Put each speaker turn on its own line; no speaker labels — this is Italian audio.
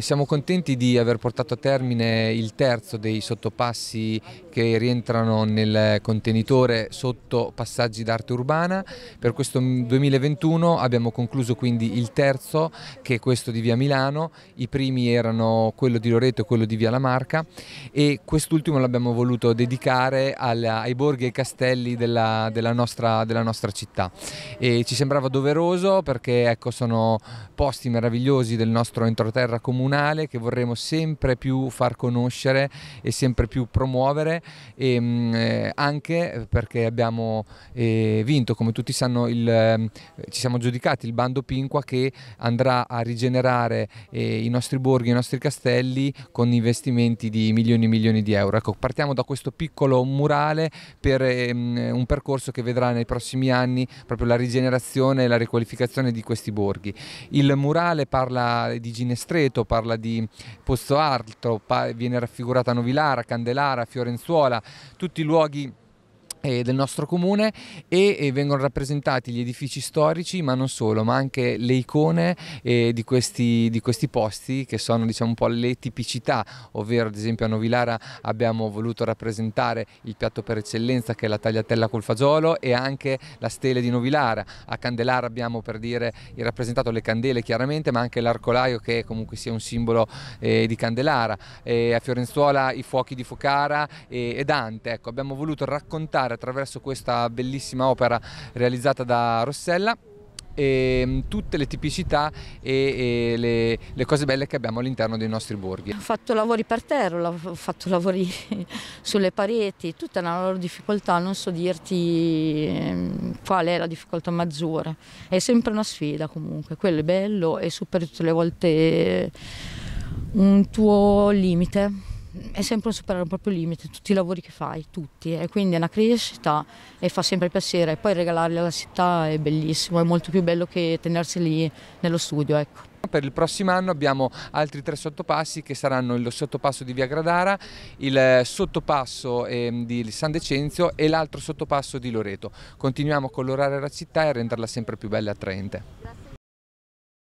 e siamo contenti di aver portato a termine il terzo dei sottopassi che rientrano nel contenitore sotto passaggi d'arte urbana. Per questo 2021 abbiamo concluso quindi il terzo che è questo di via Milano, i primi erano quello di Loreto e quello di via La Marca e quest'ultimo l'abbiamo voluto dedicare alla, ai borghi e ai castelli della, della, nostra, della nostra, città. E ci sembrava doveroso perché ecco, sono posti meravigliosi del nostro entroterra comune comunale che vorremmo sempre più far conoscere e sempre più promuovere e, ehm, mh, eh, anche perché abbiamo eh, vinto come tutti sanno il, eh, ci siamo giudicati il bando Pinqua che andrà a rigenerare eh, i nostri borghi, i nostri castelli con investimenti di milioni e milioni di euro. Ecco, partiamo da questo piccolo murale per ehm, un percorso che vedrà nei prossimi anni proprio la rigenerazione e la riqualificazione di questi borghi. Il murale parla di Ginestreto, parla di Pozzo Alto, viene raffigurata Novilara, Candelara, Fiorenzuola, tutti luoghi eh, del nostro comune e, vengono rappresentati gli edifici storici ma non solo ma anche le icone eh, di questi, di, questi, posti che sono diciamo un po' le tipicità ovvero ad esempio a Novilara abbiamo voluto rappresentare il piatto per eccellenza che è la tagliatella col fagiolo e anche la stele di Novilara a Candelara abbiamo per dire rappresentato le candele chiaramente ma anche l'arcolaio che comunque sia un simbolo eh, di Candelara e eh, a Fiorenzuola i fuochi di Focara e, e Dante ecco abbiamo voluto raccontare raccontare attraverso questa bellissima opera realizzata da Rossella ehm, tutte le tipicità e, e le, le, cose belle che abbiamo all'interno dei nostri borghi. Ho
fatto lavori per terra, ho fatto lavori sulle pareti, tutta la loro difficoltà, non so dirti ehm, qual è la difficoltà maggiore, è sempre una sfida comunque, quello è bello e superi tutte le volte un tuo limite è sempre un superare un proprio limite, tutti i lavori che fai, tutti, e quindi è una crescita e fa sempre piacere. E poi regalarli alla città è bellissimo, è molto più bello che tenersi lì nello studio. Ecco.
Per il prossimo anno abbiamo altri tre sottopassi che saranno il sottopasso di Via Gradara, il sottopasso ehm, di San Decenzio e l'altro sottopasso di Loreto. Continuiamo a colorare la città e a renderla sempre più bella e attraente.